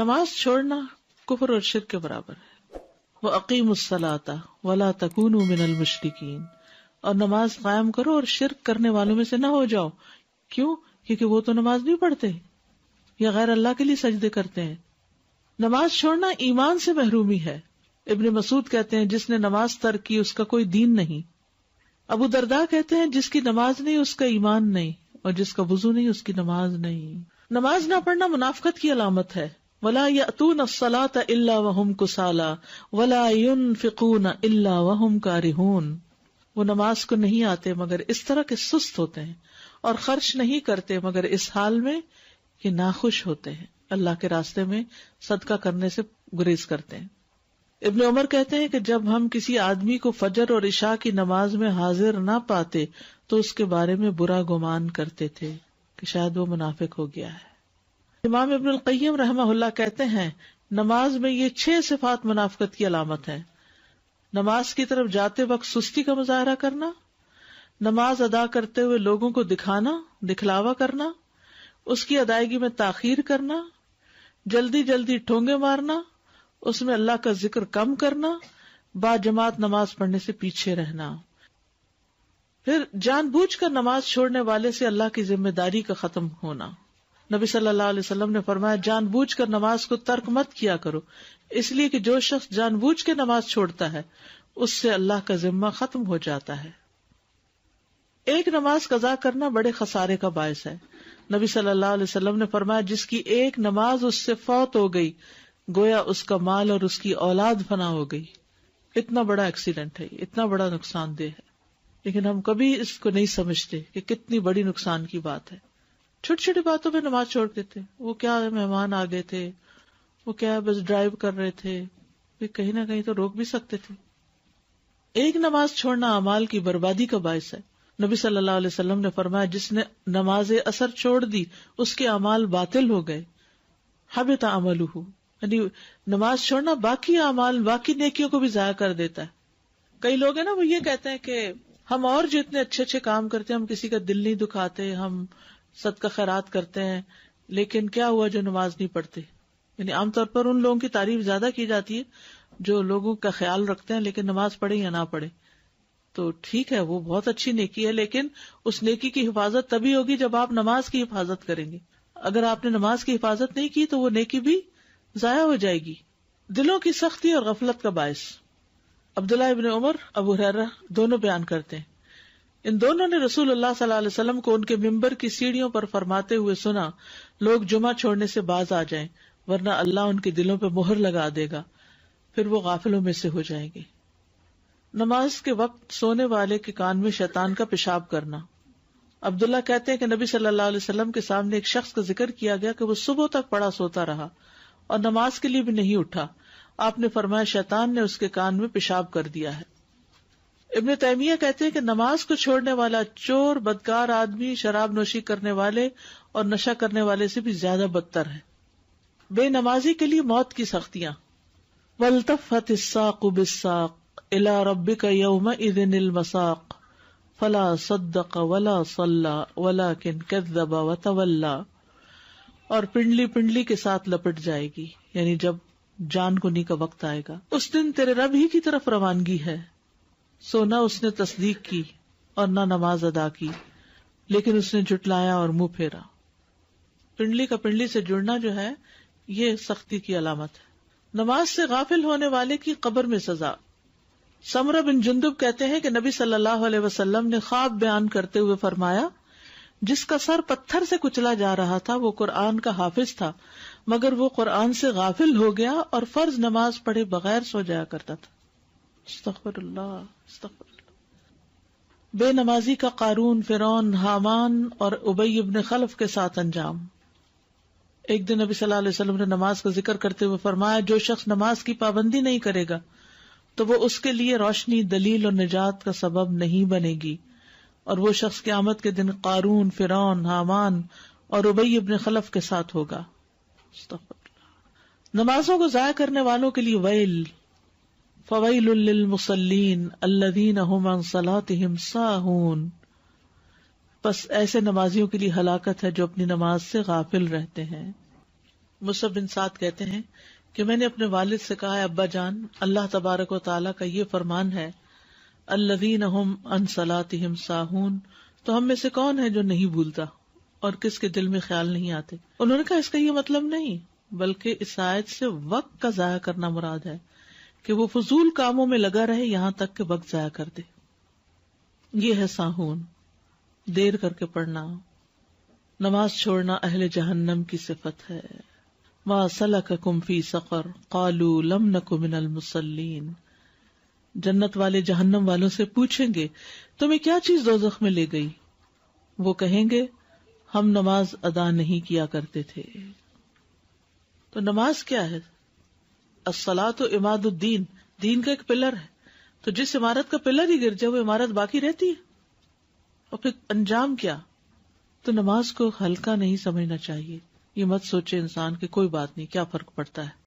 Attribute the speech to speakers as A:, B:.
A: नमाज छोड़ना कुफर और शिर के बराबर है वह अकीम उसलाता वला तक मिनल मुशरकिन और नमाज कायम करो और शिरक करने वालों में से ना हो जाओ क्यों क्योंकि वो तो नमाज नहीं पढ़ते या गैर अल्लाह के लिए सजदे करते हैं नमाज छोड़ना ईमान से महरूमी है इबन मसूद कहते हैं जिसने नमाज तर्क की उसका कोई दीन नहीं अबू दरदा कहते हैं जिसकी नमाज नहीं उसका ईमान नहीं और जिसका वजू नहीं उसकी नमाज नहीं नमाज ना पढ़ना मुनाफ्त की अलामत है वला यतून सलात इल्ला वहम कुसाला वला वो नमाज को नहीं आते मगर इस तरह के सुस्त होते हैं और खर्च नहीं करते मगर इस हाल में कि नाखुश होते हैं अल्लाह के रास्ते में सदका करने से गुरेज करते हैं इब्ने उमर कहते हैं कि जब हम किसी आदमी को फजर और इशा की नमाज में हाजिर ना पाते तो उसके बारे में बुरा गुमान करते थे कि शायद वो मुनाफिक हो गया है इमाम इब्न कईम रहमहुल्ला कहते हैं नमाज में ये छह सिफात मुनाफत की अलामत है नमाज की तरफ जाते वक्त सुस्ती का मुजाहरा करना नमाज अदा करते हुए लोगों को दिखाना दिखलावा करना उसकी अदायगी में ताखीर करना जल्दी जल्दी ठोंगे मारना उसमें अल्लाह का जिक्र कम करना बाजमात नमाज पढ़ने से पीछे रहना फिर कर नमाज छोड़ने वाले से अल्लाह की जिम्मेदारी का खत्म होना नबी सल्लल्लाहु अलैहि वसल्लम ने फरमाया जानबूझ कर नमाज को तर्क मत किया करो इसलिए कि जो शख्स जानबूझ के नमाज छोड़ता है उससे अल्लाह का जिम्मा खत्म हो जाता है एक नमाज कजा करना बड़े खसारे का बायस है नबी सल्लल्लाहु अलैहि वसल्लम ने फरमाया जिसकी एक नमाज उससे फौत हो गई गोया उसका माल और उसकी औलाद फना हो गई इतना बड़ा एक्सीडेंट है इतना बड़ा नुकसानदेह है लेकिन हम कभी इसको नहीं समझते कि कितनी बड़ी नुकसान की बात है छोटी छोटी बातों पे नमाज छोड़ देते वो क्या मेहमान आ गए थे वो क्या बस ड्राइव कर रहे थे कहीं ना कहीं तो रोक भी सकते थे एक नमाज छोड़ना अमाल की बर्बादी का बायस है नबी सल्लल्लाहु अलैहि वसल्लम ने फरमाया जिसने नमाज असर छोड़ दी उसके अमाल बातिल हो गए हबता अमल यानी नमाज छोड़ना बाकी अमाल बाकी नेकियों को भी जाया कर देता है कई लोग है ना वो ये कहते हैं कि हम और जितने अच्छे अच्छे काम करते हैं हम किसी का दिल नहीं दुखाते हम सदका खैरात करते हैं लेकिन क्या हुआ जो नमाज नहीं पढ़ते यानी आमतौर पर उन लोगों की तारीफ ज्यादा की जाती है जो लोगों का ख्याल रखते हैं लेकिन नमाज पढ़े या ना पढ़े तो ठीक है वो बहुत अच्छी नेकी है लेकिन उस नेकी की हिफाजत तभी होगी जब आप नमाज की हिफाजत करेंगे अगर आपने नमाज की हिफाजत नहीं की तो वो नेकी भी जाया हो जाएगी दिलों की सख्ती और गफलत का बायस अब्दुल्ला इबन उमर अबू हर्रा दोनों बयान करते हैं इन दोनों ने रसूलुल्लाह सल्लल्लाहु अलैहि वसल्लम को उनके मिंबर की सीढ़ियों पर फरमाते हुए सुना लोग जुमा छोड़ने से बाज आ जाएं वरना अल्लाह उनके दिलों पर मोहर लगा देगा फिर वो गाफिलों में से हो जाएंगे नमाज के वक्त सोने वाले के कान में शैतान का पेशाब करना अब्दुल्ला कहते हैं कि नबी सल्लल्लाहु अलैहि वसल्लम के सामने एक शख्स का जिक्र किया गया कि वो सुबह तक पड़ा सोता रहा और नमाज के लिए भी नहीं उठा आपने फरमाया शैतान ने उसके कान में पेशाब कर दिया है इब्ने तैमिया कहते हैं कि नमाज को छोड़ने वाला चोर बदकार आदमी शराब नोशी करने वाले और नशा करने वाले से भी ज्यादा बदतर है बेनमाजी के लिए मौत की सख्तियां वलतफत इसाक इला रबी का यौम इदिन मसाक फला सद्दक वला सल्ला वला किन कदबा व और पिंडली पिंडली के साथ लपट जाएगी यानी जब जान को का वक्त आएगा उस दिन तेरे रब ही की तरफ रवानगी है सो न उसने तस्दीक की और न नमाज अदा की लेकिन उसने जुटलाया और मुंह फेरा पिंडली का पिंडली से जुड़ना जो है ये सख्ती की अलामत है नमाज से गाफिल होने वाले की कब्र में सजा समरा बिन जुंदुब कहते हैं कि नबी सल्लल्लाहु अलैहि वसल्लम ने ख्वाब बयान करते हुए फरमाया जिसका सर पत्थर से कुचला जा रहा था वो कुरान का हाफिज था मगर वो कुरान से गाफिल हो गया और फर्ज नमाज पढ़े बगैर सो जाया करता था बेनमाजी का कारून फिरौन हामान और उबई इब्न खलफ के साथ अंजाम एक दिन अभी सल्लल्लाहु ने नमाज का जिक्र करते हुए फरमाया जो शख्स नमाज की पाबंदी नहीं करेगा तो वो उसके लिए रोशनी दलील और निजात का सबब नहीं बनेगी और वो शख्स के आमद के दिन कारून फिरौन हामान और उबई अबन खलफ के साथ होगा नमाजों को जया करने वालों के लिए वेल फवैल मुसलिन अल्लदीन अहमन सलातम साहून बस ऐसे नमाजियों के लिए हलाकत है जो अपनी नमाज से गाफिल रहते हैं मुसब बिन सात कहते हैं कि मैंने अपने वालिद से कहा अब्बा जान अल्लाह तबारक ताला का ये फरमान है अल्लदीन हम अन सलातम साहून तो हम में से कौन है जो नहीं भूलता और किसके दिल में ख्याल नहीं आते उन्होंने कहा इसका ये मतलब नहीं बल्कि इस आयत से वक्त का जया करना मुराद है कि वो फजूल कामों में लगा रहे यहां तक के वक्त जाया कर दे ये है साहून देर करके पढ़ना नमाज छोड़ना अहले जहन्नम की सिफत है मा सलक कुम्फी सकर कालू लम नकु मिनल मुसलिन जन्नत वाले जहन्नम वालों से पूछेंगे तुम्हें क्या चीज दो दोजख में ले गई वो कहेंगे हम नमाज अदा नहीं किया करते थे तो नमाज क्या है असला तो इमादुद्दीन दीन का एक पिलर है तो जिस इमारत का पिलर ही गिर जाए वो इमारत बाकी रहती है और फिर अंजाम क्या तो नमाज को हल्का नहीं समझना चाहिए ये मत सोचे इंसान की कोई बात नहीं क्या फर्क पड़ता है